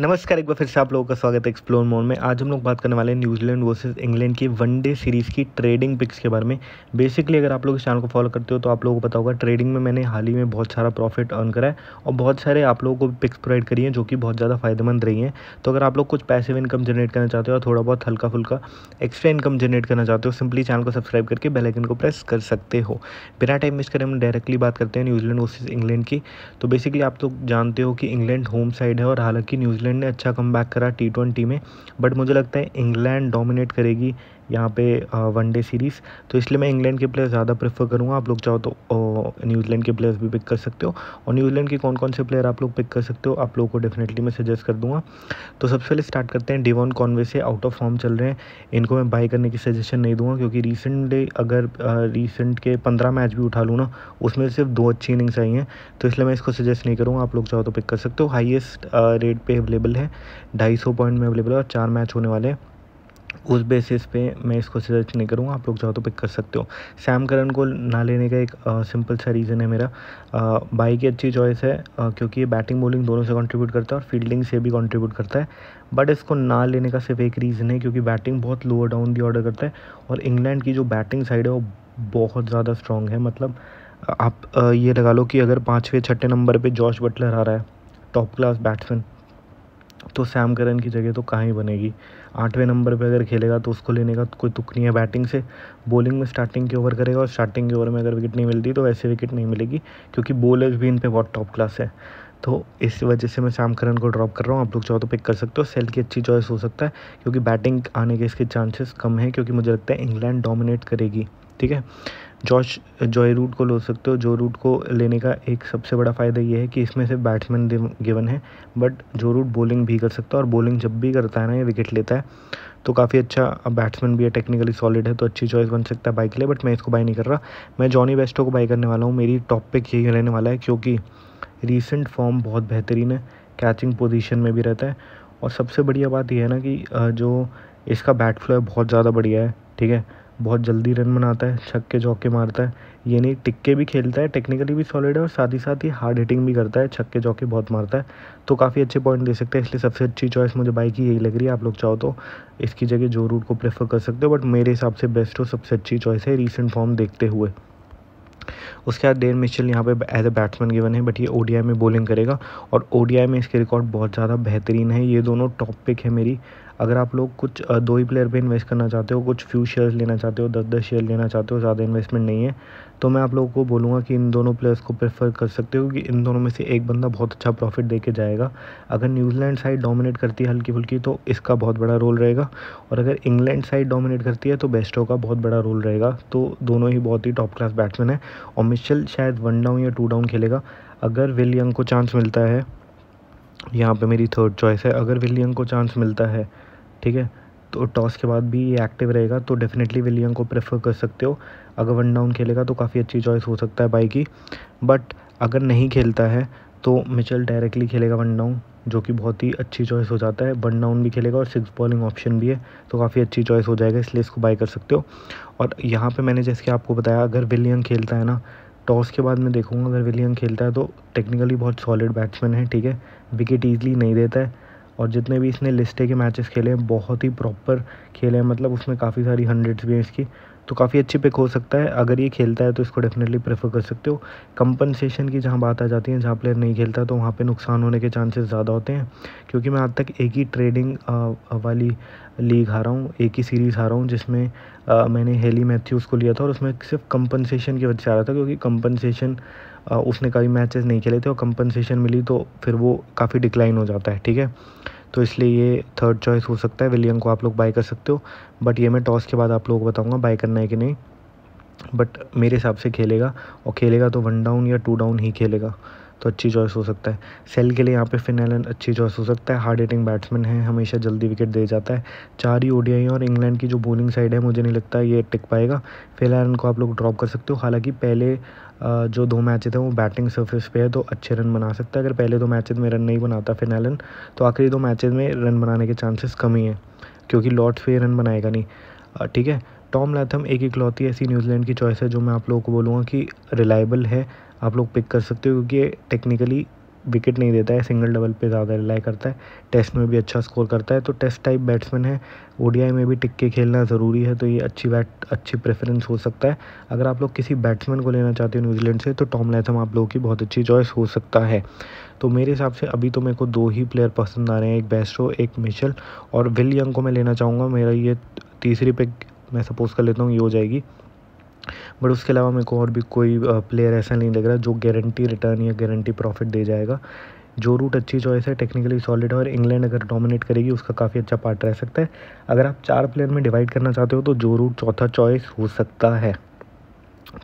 नमस्कार एक बार फिर से आप लोगों का स्वागत है एक्सप्लोर मोड में आज हम लोग बात करने वाले हैं न्यूजीलैंड वर्सेस इंग्लैंड की वनडे सीरीज़ की ट्रेडिंग पिक्स के बारे में बेसिकली अगर आप लोग इस चैनल को फॉलो करते हो तो आप लोगों को पता होगा ट्रेडिंग में मैंने हाल ही में बहुत सारा प्रॉफिट अर्न करा है और बहुत सारे आप लोगों को पिक्स प्रोवाइड करी हैं जो कि बहुत ज़्यादा फायदेमंद रही हैं तो अगर आप लोग कुछ पैसिव इनकम जनरेट करना चाहते हो और थोड़ा बहुत हल्का फुल्का एक्स्ट्रा इनकम जनरेट करना चाहते हो सिंपली चैनल को सब्सक्राइब करके बेलाइकन को प्रेस कर सकते हो बिना टाइम मिस करें हम डायरेक्टली बात करते हैं न्यूजीलैंड वर्सेज इंग्लैंड की तो बेसिकली आप लोग जानते हो कि इंग्लैंड होम साइड है और हालांकि न्यूज़ न्यूजीलैंड ने अच्छा कम करा टी ट्वेंटी में बट मुझे लगता है इंग्लैंड डोमिनेट करेगी यहाँ पे वनडे सीरीज़ तो इसलिए मैं इंग्लैंड के प्लेयर ज़्यादा प्रेफर करूँगा आप लोग चाहो तो न्यूजीलैंड के प्लेयर्स भी पिक कर सकते हो और न्यूजीलैंड के कौन कौन से प्लेयर आप लोग पिक कर सकते हो आप लोगों को डेफिनेटली मैं सजेस्ट कर दूँगा तो सबसे पहले स्टार्ट करते हैं डिवॉन कॉन्वे से आउट ऑफ फॉर्म चल रहे हैं इनको मैं बाई करने की सजेशन नहीं दूँगा क्योंकि रिसेंट डे अगर रिसेंट के पंद्रह मैच भी उठा लूँ ना उसमें सिर्फ दो अच्छी इनिंग्स आई हैं तो इसलिए मैं इसको सजेस्ट नहीं करूँगा आप लोग चाहो तो पिक कर सकते हो हाइएस्ट रेट पे अवेलेबल है ढाई सौ पॉइंट में अवेलेबल है और चार मैच होने वाले उस बेसिस पे मैं इसको सजेस्ट नहीं करूँगा आप लोग चाहो तो पिक कर सकते हो सैम करन को ना लेने का एक आ, सिंपल सा रीज़न है मेरा बाई की अच्छी चॉइस है आ, क्योंकि ये बैटिंग बॉलिंग दोनों से कंट्रीब्यूट करता है और फील्डिंग से भी कंट्रीब्यूट करता है बट इसको ना लेने का सिर्फ एक रीज़न है क्योंकि बैटिंग बहुत लोअर डाउन दी ऑर्डर करता है और इंग्लैंड की जो बैटिंग साइड है वो बहुत ज़्यादा स्ट्रॉन्ग है मतलब आप आ, ये लगा लो कि अगर पाँचवें छठे नंबर पर जॉर्ज बटलर आ रहा है टॉप क्लास बैट्समैन तो सैम करन की जगह तो कहाँ ही बनेगी आठवें नंबर पे अगर खेलेगा तो उसको लेने का कोई तुक नहीं है बैटिंग से बॉलिंग में स्टार्टिंग के ओवर करेगा और स्टार्टिंग के ओवर में अगर विकेट नहीं मिलती तो वैसे विकेट नहीं मिलेगी क्योंकि बॉलर्स भी इन पर बहुत टॉप क्लास है तो इस वजह से मैं सैम करन को ड्रॉप कर रहा हूँ आप लोग चाहो तो पिक कर सकते हो सेल की अच्छी चॉइस हो सकता है क्योंकि बैटिंग आने के इसके चांसेस कम है क्योंकि मुझे लगता है इंग्लैंड डोमिनेट करेगी ठीक है जॉश जॉय रूट को लो सकते हो जो रूट को लेने का एक सबसे बड़ा फ़ायदा ये है कि इसमें से बैट्समैन गिवन है बट जो रूट बॉलिंग भी कर सकता है और बॉलिंग जब भी करता है ना ये विकेट लेता है तो काफ़ी अच्छा बैट्समैन भी है टेक्निकली सॉलिड है तो अच्छी चॉइस बन सकता है बाई के लिए बट मैं इसको बाई नहीं कर रहा मैं जॉनी बेस्टो को बाई करने वाला हूँ मेरी टॉप पिक यही रहने वाला है क्योंकि रिसेंट फॉर्म बहुत बेहतरीन है कैचिंग पोजिशन में भी रहता है और सबसे बढ़िया बात यह है ना कि जो इसका बैट फ्लो है बहुत ज़्यादा बढ़िया है ठीक है बहुत जल्दी रन बनाता है छक्के चौके मारता है ये नहीं टिक्के भी खेलता है टेक्निकली भी सॉलिड है और साथ ही साथ ही हार्ड हिटिंग भी करता है छक्के चौके बहुत मारता है तो काफ़ी अच्छे पॉइंट दे सकते हैं इसलिए सबसे अच्छी चॉइस मुझे बाइक की यही लग रही है आप लोग चाहो तो इसकी जगह जो रूट को प्रेफर कर सकते हो बट मेरे हिसाब से बेस्ट और सबसे अच्छी चॉइस है रिसेंट फॉर्म देखते हुए उसके बाद डेन मिशल यहाँ पे एज ए बैट्समैन गिवन है बट ये ओडीआई में बॉलिंग करेगा और ओडीआई में इसके रिकॉर्ड बहुत ज़्यादा बेहतरीन है ये दोनों टॉप पिक है मेरी अगर आप लोग कुछ दो ही प्लेयर पे इन्वेस्ट करना चाहते हो कुछ फ्यू शेयर्स लेना चाहते हो दस दस शेयर लेना चाहते हो ज़्यादा इन्वेस्टमेंट नहीं है तो मैं आप लोगों को बोलूँगा कि इन दोनों प्लेयर्स को प्रेफर कर सकते हो कि इन दोनों में से एक बंदा बहुत अच्छा प्रॉफिट दे जाएगा अगर न्यूजीलैंड साइड डोमिनेट करती है हल्की फुल्की तो इसका बहुत बड़ा रोल रहेगा और अगर इंग्लैंड साइड डोमिनेट करती है तो बेस्टों का बहुत बड़ा रोल रहेगा तो दोनों ही बहुत ही टॉप क्लास बैट्समैन है और मिशल शायद वन डाउन या टू डाउन खेलेगा अगर विल यंग को चांस मिलता है यहाँ पे मेरी थर्ड चॉइस है अगर विल को चांस मिलता है ठीक है तो टॉस के बाद भी ये एक्टिव रहेगा तो डेफिनेटली विलियम को प्रेफर कर सकते हो अगर वन डाउन खेलेगा तो काफ़ी अच्छी चॉइस हो सकता है बाई की बट अगर नहीं खेलता है तो मिचल डायरेक्टली खेलेगा वन डाउन जो कि बहुत ही अच्छी चॉइस हो जाता है वन डाउन भी खेलेगा और सिक्स बॉलिंग ऑप्शन भी है तो काफ़ी अच्छी चॉइस हो जाएगा इसलिए इसको बाई कर सकते हो और यहाँ पे मैंने जैसे कि आपको बताया अगर विलियम खेलता है ना टॉस के बाद मैं देखूँगा अगर विलियम खेलता है तो टेक्निकली बहुत सॉलिड बैट्समैन है ठीक है विकेट ईजिली नहीं देता है और जितने भी इसने लिस्टे के मैचेस खेले हैं बहुत ही प्रॉपर खेले हैं मतलब उसमें काफ़ी सारी हंड्रेड्स भी हैं इसकी तो काफ़ी अच्छी पिक हो सकता है अगर ये खेलता है तो इसको डेफिनेटली प्रेफर कर सकते हो कंपनसेशन की जहाँ बात आ जाती है जहाँ प्लेयर नहीं खेलता तो वहाँ पे नुकसान होने के चांसेस ज़्यादा होते हैं क्योंकि मैं आज तक एक ही ट्रेडिंग वाली लीग हारा हूँ एक ही सीरीज़ हारा हूँ जिसमें मैंने हेली मैथ्यूज़ को लिया था और उसमें सिर्फ कंपनसेशन की वजह से आ रहा था क्योंकि कंपनसेशन उसने कभी मैचेस नहीं खेले थे और कंपनसेशन मिली तो फिर वो काफ़ी डिक्लाइन हो जाता है ठीक है तो इसलिए ये थर्ड चॉइस हो सकता है विलियम को आप लोग बाई कर सकते हो बट ये मैं टॉस के बाद आप लोगों को बताऊँगा बाई करना है कि नहीं बट मेरे हिसाब से खेलेगा और खेलेगा तो वन डाउन या टू डाउन ही खेलेगा तो अच्छी चॉइस हो सकता है सेल के लिए यहाँ पे फिन अच्छी चॉइस हो सकता है हार्ड हिटिंग बैट्समैन है हमेशा जल्दी विकेट दे जाता है चार ही ओडियाई और इंग्लैंड की जो बोलिंग साइड है मुझे नहीं लगता ये टिक पाएगा फिलहाल इनको आप लोग ड्रॉप कर सकते हो हालांकि पहले जो दो मैच हैं वो बैटिंग सर्फिस पे है तो अच्छे रन बना सकता है अगर पहले दो मैचेज में रन नहीं बनाता फिर एलन तो आखिरी दो मैचेज में रन बनाने के चांसेस कम ही हैं क्योंकि लॉट्स फिर रन बनाएगा नहीं ठीक है टॉम लैथम एक इकलौती ऐसी न्यूजीलैंड की चॉइस है जो मैं आप लोगों को बोलूँगा कि रिलायबल है आप लोग पिक कर सकते हो क्योंकि ये टेक्निकली विकेट नहीं देता है सिंगल डबल पे ज़्यादा रिलाई करता है टेस्ट में भी अच्छा स्कोर करता है तो टेस्ट टाइप बैट्समैन है ओडीआई में भी टिक के खेलना ज़रूरी है तो ये अच्छी बैट अच्छी प्रेफरेंस हो सकता है अगर आप लोग किसी बैट्समैन को लेना चाहते हो न्यूजीलैंड से तो टॉम लैथम आप लोगों की बहुत अच्छी चॉइस हो सकता है तो मेरे हिसाब से अभी तो मेरे को दो ही प्लेयर पसंद आ रहे हैं एक बेस्ट्रो एक मिशल और विल यंग को मैं लेना चाहूँगा मेरा ये तीसरी पिक मैं सपोज कर लेता हूँ ये हो जाएगी बट उसके अलावा मेरे को और भी कोई प्लेयर ऐसा नहीं लग रहा जो गारंटी रिटर्न या गारंटी प्रॉफिट दे जाएगा जो रूट अच्छी चॉइस है टेक्निकली सॉलिड है और इंग्लैंड अगर डोमिनेट करेगी उसका काफ़ी अच्छा पार्ट रह सकता है अगर आप चार प्लेयर में डिवाइड करना चाहते हो तो जो रूट चौथा चॉइस हो सकता है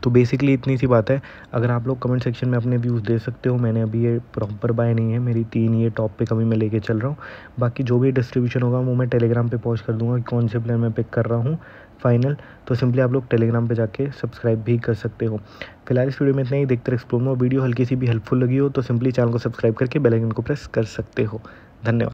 तो बेसिकली इतनी सी बात है अगर आप लोग कमेंट सेक्शन में अपने व्यूज़ दे सकते हो मैंने अभी ये प्रॉपर बाय नहीं है मेरी तीन ये टॉप पे कभी मैं लेके चल रहा हूँ बाकी जो भी डिस्ट्रीब्यूशन होगा वो मैं टेलीग्राम पे पोस्ट कर दूँगा कौन से प्लेयर मैं पिक कर रहा हूँ फाइनल तो सिंपली आप लोग टेलीग्राम पर जाके सब्सक्राइब भी कर सकते हो फिलहाल इस वीडियो में इतना ही देखते एक्सप्लोर में वीडियो हल्की सी भी हेल्पफुल लगी हो तो सिंपली चैनल को सब्सक्राइब करके बेलाइकन को प्रेस कर सकते हो धन्यवाद